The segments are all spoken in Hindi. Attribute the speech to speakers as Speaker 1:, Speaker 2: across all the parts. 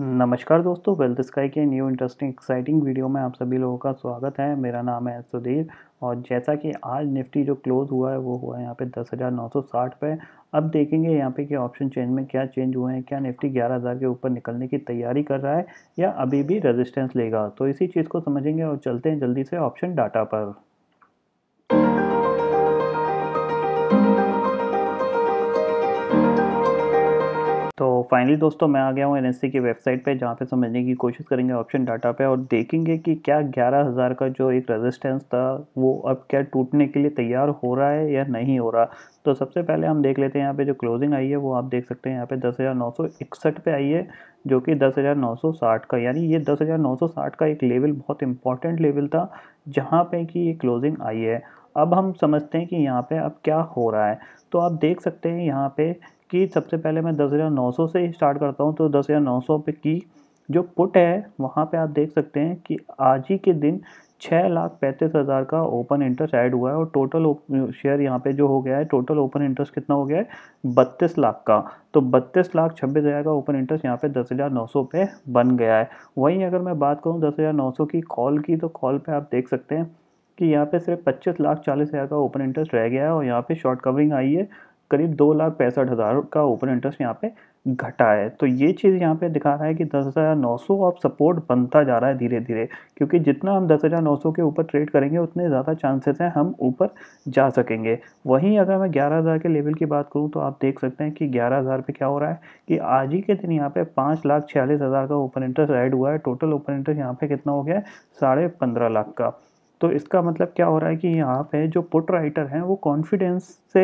Speaker 1: नमस्कार दोस्तों वेल्थ स्काई के न्यू इंटरेस्टिंग एक्साइटिंग वीडियो में आप सभी लोगों का स्वागत है मेरा नाम है सुधीर और जैसा कि आज निफ्टी जो क्लोज़ हुआ है वो हुआ है यहाँ पे दस हज़ार नौ सौ साठ पे अब देखेंगे यहाँ पे कि ऑप्शन चेंज में क्या चेंज हुए हैं क्या निफ्टी ग्यारह हज़ार के ऊपर निकलने की तैयारी कर रहा है या अभी भी रजिस्टेंस लेगा तो इसी चीज़ को समझेंगे और चलते हैं जल्दी से ऑप्शन डाटा पर फाइनली दोस्तों मैं आ गया हूँ एन की वेबसाइट पे जहाँ पे समझने की कोशिश करेंगे ऑप्शन डाटा पे और देखेंगे कि क्या ग्यारह हज़ार का जो एक रेजिस्टेंस था वो अब क्या टूटने के लिए तैयार हो रहा है या नहीं हो रहा तो सबसे पहले हम देख लेते हैं यहाँ पे जो क्लोजिंग आई है वो आप देख सकते हैं यहाँ पे दस हज़ार नौ सौ इकसठ पे आई है जो कि दस हज़ार नौ सौ साठ का यानी ये दस हज़ार नौ सौ साठ का एक लेवल बहुत इंपॉर्टेंट लेवल था जहाँ पे कि ये क्लोजिंग आई है अब हम समझते हैं कि यहाँ पे अब क्या हो रहा है तो आप देख सकते हैं यहाँ पे की सबसे पहले मैं दस हज़ार नौ सौ से ही स्टार्ट करता हूँ तो दस हज़ार नौ सौ पे की जो पुट है वहाँ पे आप देख सकते हैं कि आज ही के दिन छः लाख पैंतीस हज़ार का ओपन इंटरेस्ट ऐड हुआ है और टोटल शेयर यहाँ पे जो हो गया है टोटल ओपन इंटरेस्ट कितना हो गया है बत्तीस लाख का तो बत्तीस लाख छब्बीस हज़ार का ओपन इंटरेस्ट यहाँ पे दस हज़ार नौ सौ पे बन गया है वहीं अगर मैं बात करूँ दस हज़ार नौ सौ की कॉल की तो कॉल पे आप देख सकते हैं कि यहाँ पे सिर्फ पच्चीस लाख चालीस हज़ार का ओपन इंटरेस्ट रह गया है और यहाँ पे शॉर्ट कवरिंग आई है करीब दो लाख पैंसठ हज़ार का ओपन इंटरेस्ट यहाँ पे घटा है तो ये चीज़ यहाँ पे दिखा रहा है कि दस हज़ार नौ सौ अब सपोर्ट बनता जा रहा है धीरे धीरे क्योंकि जितना हम दस हज़ार नौ सौ के ऊपर ट्रेड करेंगे उतने ज़्यादा चांसेस हैं हम ऊपर जा सकेंगे वहीं अगर मैं ग्यारह हज़ार के लेवल की बात करूँ तो आप देख सकते हैं कि ग्यारह हज़ार पर क्या हो रहा है कि आज ही के दिन यहाँ पे पाँच लाख छियालीस हज़ार का ओपन इंटरेस्ट ऐड हुआ है टोटल ओपन इंटरेस्ट यहाँ पर कितना हो गया है साढ़े पंद्रह लाख का तो इसका मतलब क्या हो रहा है कि यहाँ पे जो पुट राइटर हैं वो कॉन्फिडेंस से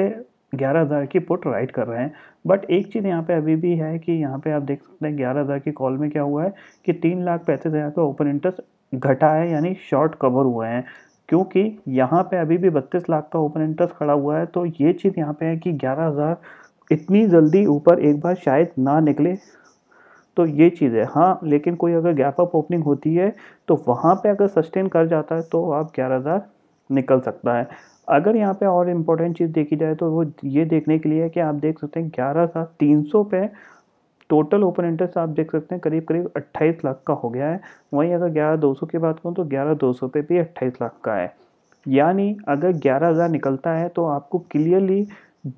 Speaker 1: ग्यारह हज़ार की पुट राइट कर रहे हैं बट एक चीज़ यहाँ पे अभी भी है कि यहाँ पे आप देख सकते हैं ग्यारह हज़ार की कॉल में क्या हुआ है कि तीन लाख पैंतीस हज़ार का ओपन इंटरेस्ट घटा है यानी शॉर्ट कवर हुए हैं क्योंकि यहाँ पे अभी भी बत्तीस लाख का ओपन इंटरेस्ट खड़ा हुआ है तो ये चीज़ यहाँ पे है कि ग्यारह हज़ार इतनी जल्दी ऊपर एक बार शायद ना निकले तो ये चीज़ है हाँ लेकिन कोई अगर गैप अप ओपनिंग होती है तो वहाँ पर अगर सस्टेन कर जाता है तो आप ग्यारह हज़ार निकल सकता है अगर यहाँ पे और इम्पोर्टेंट चीज़ देखी जाए तो वो ये देखने के लिए है कि आप देख सकते हैं ग्यारह सात तीन सौ पे टोटल ओपन इंटरेस्ट आप देख सकते हैं करीब करीब 28 लाख का हो गया है वहीं अगर ग्यारह दो सौ की बात करूँ तो ग्यारह दो सौ पे भी 28 लाख का है यानी अगर ग्यारह हज़ार निकलता है तो आपको क्लियरली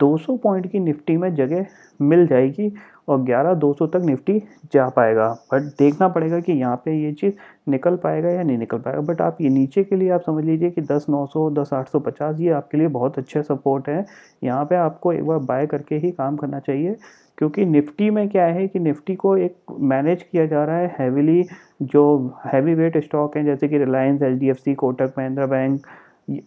Speaker 1: 200 पॉइंट की निफ्टी में जगह मिल जाएगी और 11,200 तक निफ्टी जा पाएगा बट देखना पड़ेगा कि यहाँ पे ये चीज़ निकल पाएगा या नहीं निकल पाएगा बट आप ये नीचे के लिए आप समझ लीजिए कि 10,900, 10,850 ये आपके लिए बहुत अच्छे सपोर्ट हैं यहाँ पे आपको एक बार बाय करके ही काम करना चाहिए क्योंकि निफ्टी में क्या है कि निफ्टी को एक मैनेज किया जा रहा है हैविली जो हैवी वेट स्टॉक हैं जैसे कि Reliance H Kotak Mahindra bank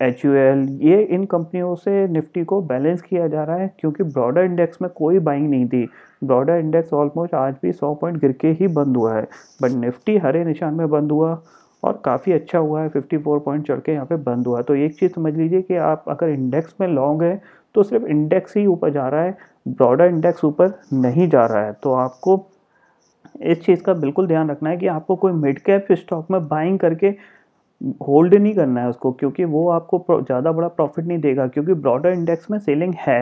Speaker 1: H U L ये इन कंपनियों से निफ्टी को बैलेंस किया जा रहा है क्योंकि ब्रॉडर इंडेक्स में कोई बाइंग नहीं थी ब्रॉडर इंडेक्स ऑलमोस्ट आज भी 100 पॉइंट गिर के ही बंद हुआ है बट निफ्टी हरे निशान में बंद हुआ और काफ़ी अच्छा हुआ है 54 पॉइंट चढ़ के यहाँ पे बंद हुआ तो एक चीज़ समझ लीजिए कि आप अगर इंडेक्स में लॉन्ग हैं तो सिर्फ इंडेक्स ही ऊपर जा रहा है ब्रॉडर इंडेक्स ऊपर नहीं जा रहा है तो आपको इस चीज़ का बिल्कुल ध्यान रखना है कि आपको कोई मिड कैप स्टॉक में बाइंग करके होल्ड नहीं करना है उसको क्योंकि वो आपको ज़्यादा बड़ा प्रॉफिट नहीं देगा क्योंकि ब्रॉडर इंडेक्स में सेलिंग है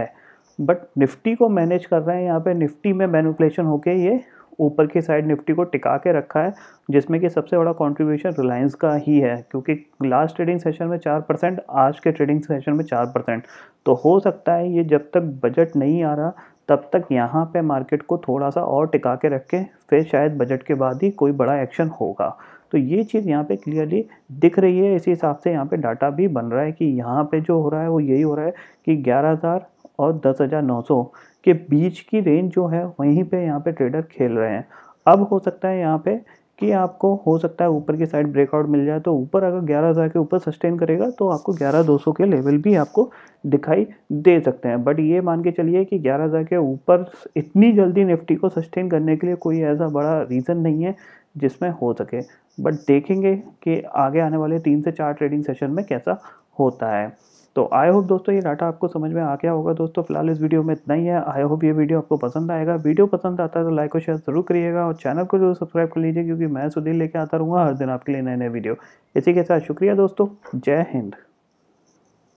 Speaker 1: बट निफ्टी को मैनेज कर रहे हैं यहाँ पे निफ्टी में मैनुपलेशन होके ये ऊपर की साइड निफ्टी को टिका के रखा है जिसमें कि सबसे बड़ा कंट्रीब्यूशन रिलायंस का ही है क्योंकि लास्ट ट्रेडिंग सेशन में चार परसेंट आज के ट्रेडिंग सेशन में चार परसेंट तो हो सकता है ये जब तक बजट नहीं आ रहा तब तक यहाँ पे मार्केट को थोड़ा सा और टिका के रख के फिर शायद बजट के बाद ही कोई बड़ा एक्शन होगा तो ये चीज़ यहाँ पे क्लियरली दिख रही है इसी हिसाब से यहाँ पे डाटा भी बन रहा है कि यहाँ पे जो हो रहा है वो यही हो रहा है कि ग्यारह हज़ार और दस हज़ार नौ सौ के बीच की रेंज जो है वहीं पे यहाँ पे ट्रेडर खेल रहे हैं अब हो सकता है यहाँ पे कि आपको हो सकता है ऊपर की साइड ब्रेकआउट मिल जाए तो ऊपर अगर ग्यारह हज़ार के ऊपर सस्टेन करेगा तो आपको ग्यारह दो सौ के लेवल भी आपको दिखाई दे सकते हैं बट ये मान के चलिए कि ग्यारह हज़ार के ऊपर इतनी जल्दी निफ्टी को सस्टेन करने के लिए कोई ऐसा बड़ा रीज़न नहीं है जिसमें हो सके बट देखेंगे कि आगे आने वाले तीन से चार ट्रेडिंग सेशन में कैसा होता है तो आई होप दोस्तों ये डाटा आपको समझ में आ गया होगा दोस्तों फिलहाल इस वीडियो में इतना ही है आई होप ये वीडियो आपको पसंद आएगा वीडियो पसंद आता है तो लाइक और शेयर जरूर करिएगा और चैनल को जरूर सब्सक्राइब कर लीजिए क्योंकि मैं सुधीर लेके आता रहूँगा हर दिन आपके लिए नए नए वीडियो इसी के साथ शुक्रिया दोस्तों जय हिंद